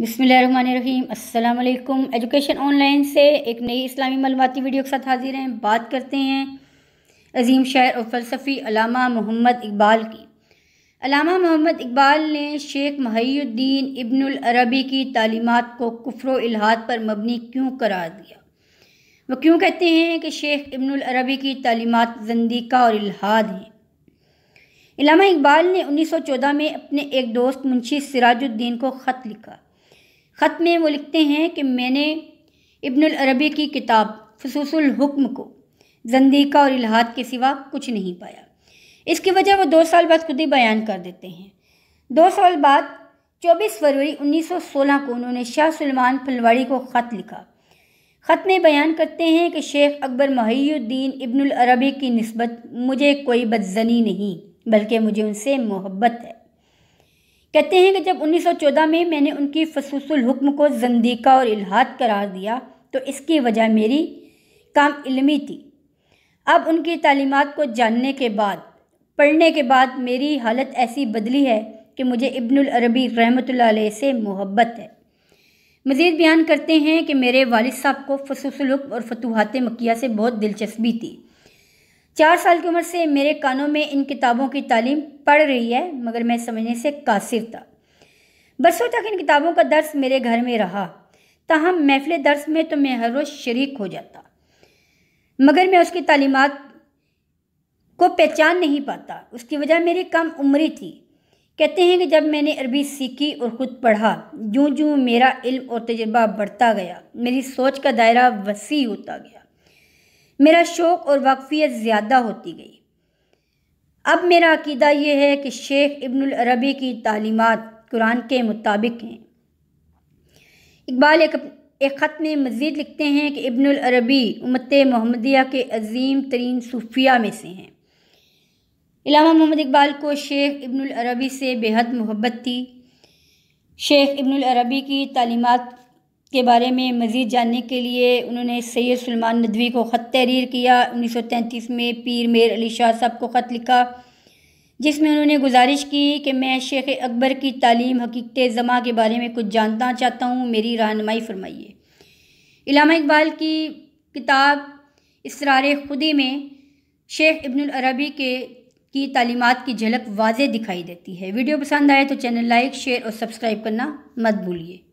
बिसमीम अल्लाम education online से एक नई इस्लामी मलबाती वीडियो के साथ हाजिर हैं बात करते हैं अजीम शायर और फ़लसफ़ी अलामा मोहम्मद इकबाल की अलामा मोहम्मद इकबाल ने शेख महीद्दीन इब्नुल अरबी की तालीमत को कुफ्र इलाहाद पर मबनी क्यों करार दिया वह क्यों कहते हैं कि शेख इब्नुल अरबी की तालीमत जंदीका और इलाहाद हैं अलामा इकबाल ने 1914 में अपने एक दोस्त मुंशी सिराजुद्दीन को ख़त लिखा ख़त में वो लिखते हैं कि मैंने इब्नुल अरबी की किताब फसूसल हुक्म को जंदीका और इलाहात के सिवा कुछ नहीं पाया इसकी वजह वो दो साल बाद खुद ही बयान कर देते हैं दो साल बाद 24 फरवरी 1916 को उन्होंने शाह सलमान फलवाड़ी को ख़त लिखा ख़त में बयान करते हैं कि शेख अकबर महीद्दीन इब्नुल अरबी की नस्बत मुझे कोई बदजनी नहीं बल्कि मुझे उनसे मोहब्बत है कहते हैं कि जब 1914 में मैंने उनकी फसूसुल हुक्म को जंदीका और इलाहात करार दिया तो इसकी वजह मेरी काम इलमी थी अब उनकी तालीमत को जानने के बाद पढ़ने के बाद मेरी हालत ऐसी बदली है कि मुझे इब्नुल अरबी रहमत से मोहब्बत है मज़ीद बयान करते हैं कि मेरे वालिद साहब को फसूसलुक और फतूहत मकिया से बहुत दिलचस्पी थी चार साल की उम्र से मेरे कानों में इन किताबों की तालीम पढ़ रही है मगर मैं समझने से कासिर था बरसों तक इन किताबों का दर्स मेरे घर में रहा तहम महफिल दर्स में तो मैं हर रोज़ शरीक हो जाता मगर मैं उसकी तालीमत को पहचान नहीं पाता उसकी वजह मेरी कम उम्री थी कहते हैं कि जब मैंने अरबी सीखी और ख़ुद पढ़ा जूँ जूँ मेरा इल्म और तजर्बा बढ़ता गया मेरी सोच का दायरा वसी होता गया मेरा शौक़ और वाकफियत ज़्यादा होती गई अब मेरा अकीदा ये है कि शेख इब्नुल अरबी की तालीमत कुरान के मुताबिक हैं इकबाल एक, एक ख़त में मज़ीद लिखते हैं कि इब्नुल अरबी उमत मोहम्मदिया के अजीम तरीन सूफिया में से हैं इलामा मोहम्मद इकबाल को शेख इब्नुल अरबी से बेहद मोहब्बत थी शेख इब्नुल अरबी की तालीमत के बारे में मज़ीद जानने के लिए उन्होंने सैयद सलमान नदवी को ख़त तहरीर किया उन्नीस सौ तैंतीस में पीर मेर अली शाह साहब को ख़त लिखा जिसमें उन्होंने गुजारिश की कि मैं शेख अकबर की तालीम हकीकत ज़मा के बारे में कुछ जानना चाहता हूँ मेरी रहनमाई फरमाइए इलामा इकबाल की किताब इसरार खुदी में शेख इब्नबी के की तालीमत की झलक वाज दिखाई देती है वीडियो पसंद आए तो चैनल लाइक शेयर और सब्सक्राइब करना मत भूलिए